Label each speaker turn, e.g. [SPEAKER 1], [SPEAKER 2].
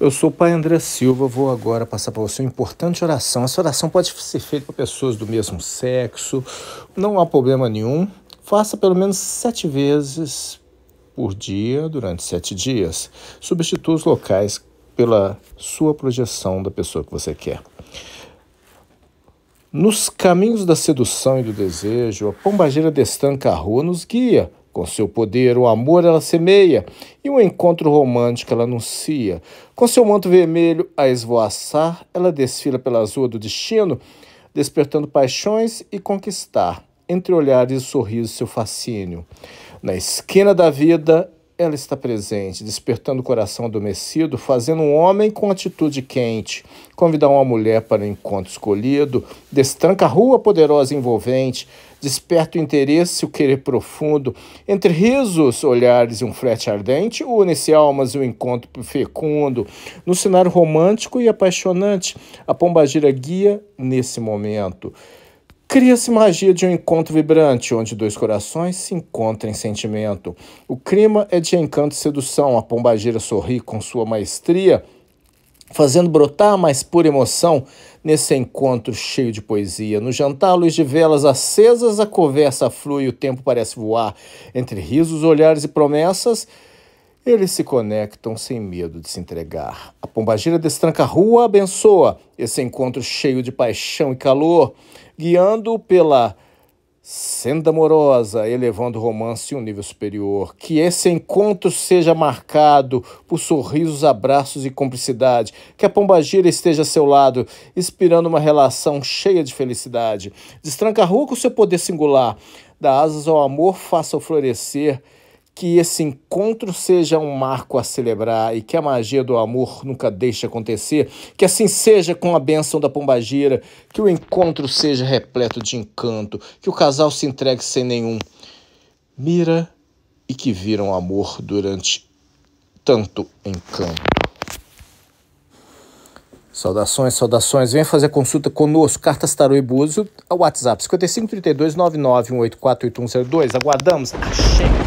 [SPEAKER 1] Eu sou o Pai André Silva, vou agora passar para você uma importante oração. Essa oração pode ser feita para pessoas do mesmo sexo, não há problema nenhum. Faça pelo menos sete vezes por dia durante sete dias. Substitua os locais pela sua projeção da pessoa que você quer. Nos caminhos da sedução e do desejo, a pombageira destanca a rua nos guia com seu poder, o amor ela semeia e um encontro romântico ela anuncia. Com seu manto vermelho a esvoaçar, ela desfila pela rua do destino, despertando paixões e conquistar, entre olhares e sorrisos, seu fascínio. Na esquina da vida, ela está presente, despertando o coração adormecido, fazendo um homem com atitude quente, convidar uma mulher para o encontro escolhido, destranca a rua poderosa e envolvente, desperta o interesse, o querer profundo, entre risos, olhares e um frete ardente, une-se almas e o um encontro fecundo, no cenário romântico e apaixonante, a pombagira guia nesse momento. Cria-se magia de um encontro vibrante, onde dois corações se encontram em sentimento. O clima é de encanto e sedução. A pombageira sorri com sua maestria, fazendo brotar a mais pura emoção nesse encontro cheio de poesia. No jantar, luz de velas acesas, a conversa flui, o tempo parece voar. Entre risos, olhares e promessas, eles se conectam sem medo de se entregar. A pombagira destranca a rua, abençoa esse encontro cheio de paixão e calor, guiando pela senda amorosa, elevando o romance a um nível superior. Que esse encontro seja marcado por sorrisos, abraços e cumplicidade. Que a pombagira esteja a seu lado, inspirando uma relação cheia de felicidade. Destranca a rua com seu poder singular. Dá asas ao amor, faça-o florescer que esse encontro seja um marco a celebrar e que a magia do amor nunca deixe acontecer, que assim seja com a benção da pombagira, que o encontro seja repleto de encanto, que o casal se entregue sem nenhum mira e que viram amor durante tanto encanto. Saudações, saudações. Venha fazer consulta conosco, Cartas Tarô e Buzo, ao WhatsApp 5532 991848102. Aguardamos. Achei.